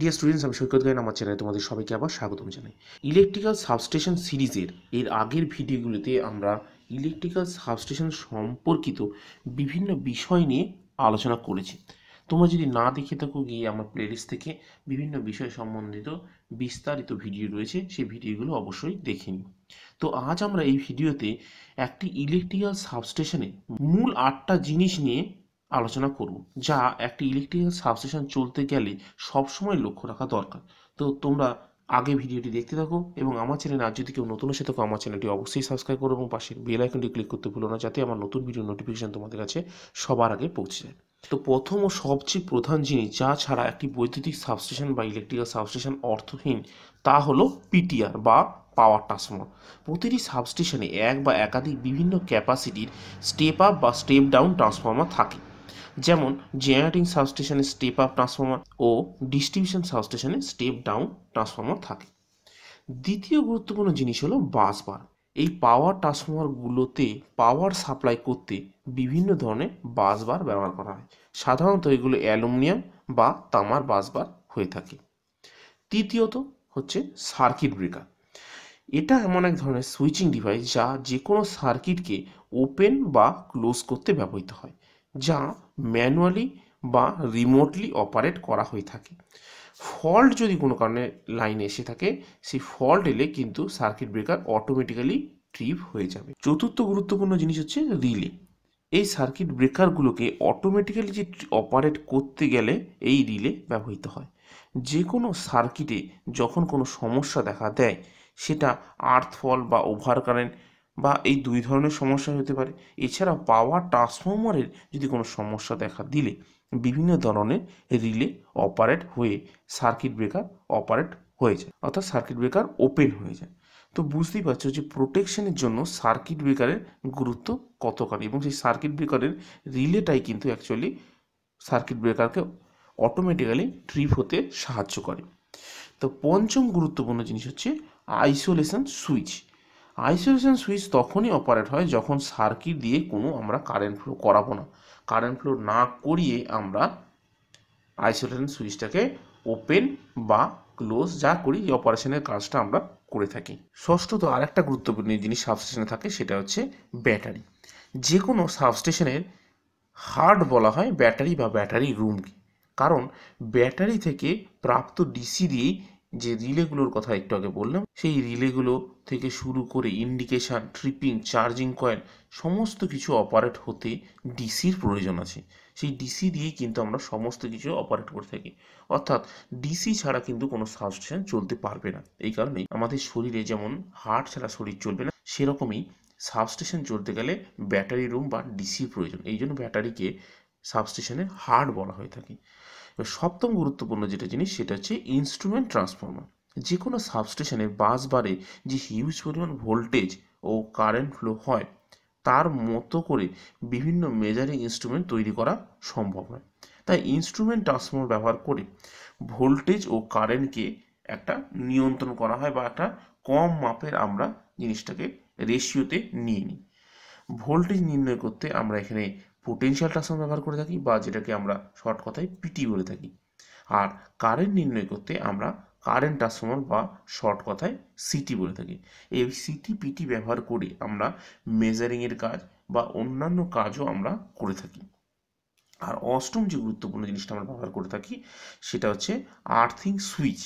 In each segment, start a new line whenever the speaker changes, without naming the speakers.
dear students আমি সৈকত গায়ন আমার চ্যানেলে তোমাদের সবাইকে আবার স্বাগতম জানাই ইলেকট্রিক্যাল সাবস্টেশন সিরিজের এর আগের ভিডিওগুলিতে আমরা ইলেকট্রিক্যাল সাবস্টেশন সম্পর্কিত বিভিন্ন বিষয় নিয়ে আলোচনা করেছি তোমরা যদি না দেখে থাকো গিয়ে আমার প্লেলিস্ট থেকে বিভিন্ন বিষয় সম্বন্ধিত বিস্তারিত ভিডিও রয়েছে সেই ভিডিওগুলো অবশ্যই দেখে নিই তো আজ আমরা এই ভিডিওতে একটি ইলেকট্রিক্যাল সাবস্টেশনে মূল আটটা জিনিস নিয়ে আলোচনা করব যা একটি ইলেকট্রিক্যাল সাবস্টেশন চলতে গেলে সবসময় লক্ষ্য রাখা দরকার তো তোমরা আগে ভিডিওটি দেখতে থাকো এবং আমার চ্যানেলে আর যদি কেউ নতুন এসে থাকো আমার চ্যানেলটি অবশ্যই সাবস্ক্রাইব করো এবং পাশের বেল আইকনটি ক্লিক করতে ভুলো না যাতে আমার নতুন ভিডিও নোটিফিকেশান তোমাদের কাছে সবার আগে পৌঁছে যায় তো প্রথম ও সবচেয়ে প্রধান জিনিস যা ছাড়া একটি বৈদ্যুতিক সাবস্টেশন বা ইলেকট্রিক্যাল সাবস্টেশন অর্থহীন তা হলো পিটিআর বা পাওয়ার ট্রান্সফর্মার প্রতিটি সাবস্টেশনে এক বা একাধিক বিভিন্ন ক্যাপাসিটির স্টেপ আপ বা স্টেপ ডাউন ট্রান্সফর্মার থাকে যেমন জেনারেটিং সাবস্টেশনে স্টেপ আপ ট্রান্সফর্মার ও ডিস্ট্রিবিউশন সাবস্টেশনে স্টেপ ডাউন ট্রান্সফর্মার থাকে দ্বিতীয় গুরুত্বপূর্ণ জিনিস হলো বার এই পাওয়ার ট্রান্সফর্মারগুলোতে পাওয়ার সাপ্লাই করতে বিভিন্ন ধরনের বার ব্যবহার করা হয় সাধারণত এগুলো অ্যালুমিনিয়াম বা তামার বার হয়ে থাকে তৃতীয়ত হচ্ছে সার্কিট ব্রেকার এটা এমন এক ধরনের সুইচিং ডিভাইস যা যে কোনো সার্কিটকে ওপেন বা ক্লোজ করতে ব্যবহৃত হয় যা ম্যানুয়ালি বা রিমোটলি অপারেট করা হয়ে থাকে ফল্ট যদি কোনো কারণে লাইনে এসে থাকে সেই ফল্ট এলে কিন্তু সার্কিট ব্রেকার অটোমেটিক্যালি ট্রিপ হয়ে যাবে চতুর্থ গুরুত্বপূর্ণ জিনিস হচ্ছে রিলে এই সার্কিট ব্রেকারগুলোকে অটোমেটিক্যালি যে অপারেট করতে গেলে এই রিলে ব্যবহৃত হয় যে কোনো সার্কিটে যখন কোনো সমস্যা দেখা দেয় সেটা আর্থফল বা ওভার কারেন্ট বা এই দুই ধরনের সমস্যা হতে পারে এছাড়া পাওয়ার ট্রান্সফর্মারের যদি কোনো সমস্যা দেখা দিলে বিভিন্ন ধরনের রিলে অপারেট হয়ে সার্কিট ব্রেকার অপারেট হয়ে যায় অর্থাৎ সার্কিট ব্রেকার ওপেন হয়ে যায় তো বুঝতেই পারছো যে প্রোটেকশনের জন্য সার্কিট ব্রেকারের গুরুত্ব কতখানি এবং সেই সার্কিট ব্রেকারের রিলেটাই কিন্তু অ্যাকচুয়ালি সার্কিট ব্রেকারকে অটোমেটিক্যালি ট্রিপ হতে সাহায্য করে তো পঞ্চম গুরুত্বপূর্ণ জিনিস হচ্ছে আইসোলেশন সুইচ আইসোলেশন সুইচ তখনই অপারেট হয় যখন সার্কিট দিয়ে কোনো আমরা কারেন্ট ফ্লো করাবো না কারেন্ট ফ্লো না করিয়ে আমরা আইসোলেশন সুইচটাকে ওপেন বা ক্লোজ যা করি এই অপারেশনের কাজটা আমরা করে থাকি ষষ্ঠত আরেকটা গুরুত্বপূর্ণ জিনিস সাবস্টেশনে থাকে সেটা হচ্ছে ব্যাটারি যে কোনো সাবস্টেশনের হার্ড বলা হয় ব্যাটারি বা ব্যাটারি রুমকে কারণ ব্যাটারি থেকে প্রাপ্ত ডিসি দিয়েই যে রিলেগুলোর কথা একটু আগে বললাম সেই রিলেগুলো থেকে শুরু করে ইন্ডিকেশান ট্রিপিং চার্জিং কয়েন সমস্ত কিছু অপারেট হতে ডিসির প্রয়োজন আছে সেই ডিসি দিয়েই কিন্তু আমরা সমস্ত কিছু অপারেট করে থাকি অর্থাৎ ডিসি ছাড়া কিন্তু কোনো সাবস্টেশন চলতে পারবে না এই কারণেই আমাদের শরীরে যেমন হার্ট ছাড়া শরীর চলবে না সেরকমই সাবস্টেশন চলতে গেলে ব্যাটারি রুম বা ডিসির প্রয়োজন এই জন্য ব্যাটারিকে সাবস্টেশনের হার্ট বলা হয়ে থাকে সপ্তম গুরুত্বপূর্ণ যেটা জিনিস সেটা হচ্ছে ইনস্ট্রুমেন্ট ট্রান্সফর্মার যে কোনো সাবস্টেশনে বাস বারে যে হিউজ পরিমাণ ভোল্টেজ ও কারেন্ট ফ্লো হয় তার মতো করে বিভিন্ন মেজারিং ইনস্ট্রুমেন্ট তৈরি করা সম্ভব নয় তাই ইনস্ট্রুমেন্ট ট্রান্সফর্মার ব্যবহার করে ভোল্টেজ ও কারেন্টকে একটা নিয়ন্ত্রণ করা হয় বা একটা কম মাপের আমরা জিনিসটাকে রেশিওতে নিয়ে নিই ভোল্টেজ নির্ণয় করতে আমরা এখানে পোটেনশিয়াল ট্রান্সফর্ম ব্যবহার করে থাকি বা যেটাকে আমরা শর্ট কথায় পিটি বলে থাকি আর কারেন্ট নির্ণয় করতে আমরা কারেন্ট ট্রান্সফর্মার বা শর্ট কথায় সিটি বলে থাকি এই সিটি পিটি ব্যবহার করে আমরা মেজারিংয়ের কাজ বা অন্যান্য কাজও আমরা করে থাকি আর অষ্টম যে গুরুত্বপূর্ণ জিনিসটা আমরা ব্যবহার করে থাকি সেটা হচ্ছে আর্থিং সুইচ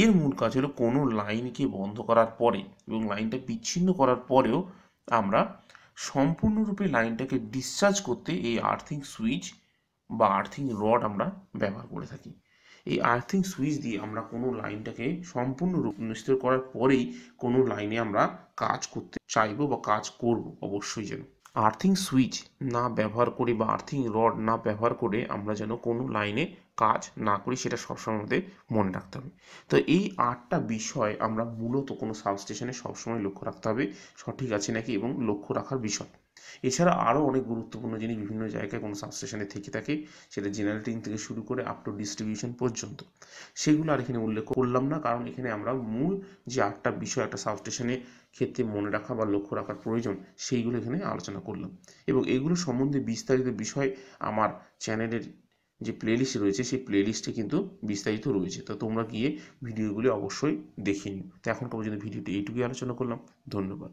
এর মূল কাজ হলো কোনো লাইনকে বন্ধ করার পরে এবং লাইনটা বিচ্ছিন্ন করার পরেও আমরা সম্পূর্ণরূপে লাইনটাকে ডিসচার্জ করতে এই আর্থিং সুইচ বা আর্থিং রড আমরা ব্যবহার করে থাকি এই আর্থিং সুইচ দিয়ে আমরা কোনো লাইনটাকে সম্পূর্ণ নিশ্চিত করার পরেই কোনো লাইনে আমরা কাজ করতে চাইবো বা কাজ করব অবশ্যই যেন আর্থিং সুইচ না ব্যবহার করে বা আর্থিং রড না ব্যবহার করে আমরা যেন কোনো লাইনে কাজ না করি সেটা সবসময় আমাদের মনে রাখতে হবে তো এই আটটা বিষয় আমরা মূলত কোনো সাবস্টেশনে সবসময় লক্ষ্য রাখতে হবে সঠিক আছে নাকি এবং লক্ষ্য রাখার বিষয় এছাড়া আরও অনেক গুরুত্বপূর্ণ জিনিস বিভিন্ন জায়গায় কোনো সাবস্টেশনে থেকে থাকে সেটা জেনারেটিং থেকে শুরু করে আপ টু ডিস্ট্রিবিউশন পর্যন্ত সেগুলো আর এখানে উল্লেখ করলাম না কারণ এখানে আমরা মূল যে আটটা বিষয় একটা সাবস্টেশনের ক্ষেত্রে মনে রাখা বা লক্ষ্য রাখার প্রয়োজন সেইগুলো এখানে আলোচনা করলাম এবং এগুলো সম্বন্ধে বিস্তারিত বিষয় আমার চ্যানেলের যে প্লেলিস্ট রয়েছে সেই প্লেলিস্টে কিন্তু বিস্তারিত রয়েছে তো তোমরা গিয়ে ভিডিওগুলি অবশ্যই দেখে নিও তো এখনকার পর্যন্ত ভিডিওটি এইটুকুই আলোচনা করলাম ধন্যবাদ